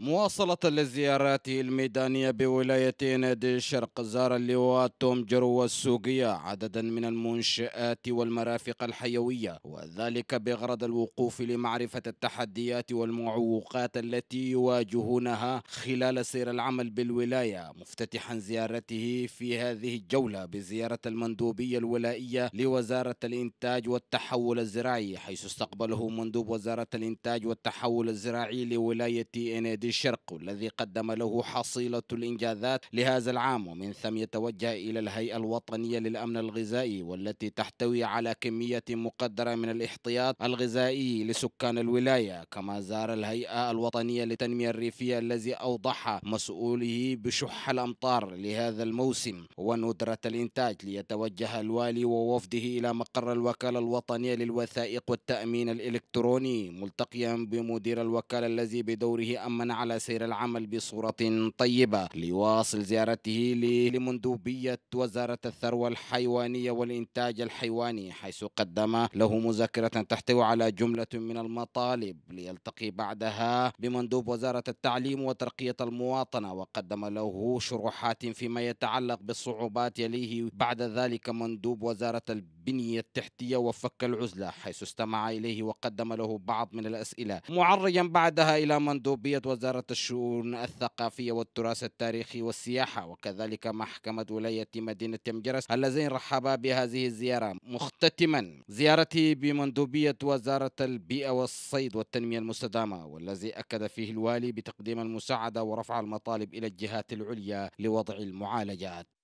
مواصلة للزيارات الميدانية بولاية نادي الشرق زار اللواء توم جرو السوقية عددا من المنشآت والمرافق الحيوية وذلك بغرض الوقوف لمعرفة التحديات والمعوقات التي يواجهونها خلال سير العمل بالولاية مفتتحا زيارته في هذه الجولة بزيارة المندوبية الولائية لوزارة الإنتاج والتحول الزراعي حيث استقبله مندوب وزارة الإنتاج والتحول الزراعي لولاية نادي نادي الشرق والذي قدم له حصيلة الإنجازات لهذا العام ومن ثم يتوجه إلى الهيئة الوطنية للأمن الغذائي والتي تحتوي على كمية مقدرة من الاحتياط الغذائي لسكان الولاية كما زار الهيئة الوطنية للتنمية الريفية الذي أوضح مسؤوله بشح الأمطار لهذا الموسم وندرة الإنتاج ليتوجه الوالي ووفده إلى مقر الوكالة الوطنية للوثائق والتأمين الإلكتروني ملتقيا بمدير الوكالة الذي بدوره أمن على سير العمل بصورة طيبة ليواصل زيارته لمندوبية وزارة الثروة الحيوانية والإنتاج الحيواني حيث قدم له مذكرة تحتوي على جملة من المطالب ليلتقي بعدها بمندوب وزارة التعليم وترقية المواطنة وقدم له شروحات فيما يتعلق بالصعوبات يليه بعد ذلك مندوب وزارة البنية التحتية وفك العزلة حيث استمع إليه وقدم له بعض من الأسئلة معرجا بعدها إلى مندوبية وزارة وزارة الشؤون الثقافية والتراث التاريخي والسياحة وكذلك محكمة ولاية مدينة مجرس اللذين رحبا بهذه الزيارة مختتما زيارتي بمندوبية وزارة البيئة والصيد والتنمية المستدامة والذي أكد فيه الوالي بتقديم المساعدة ورفع المطالب إلى الجهات العليا لوضع المعالجات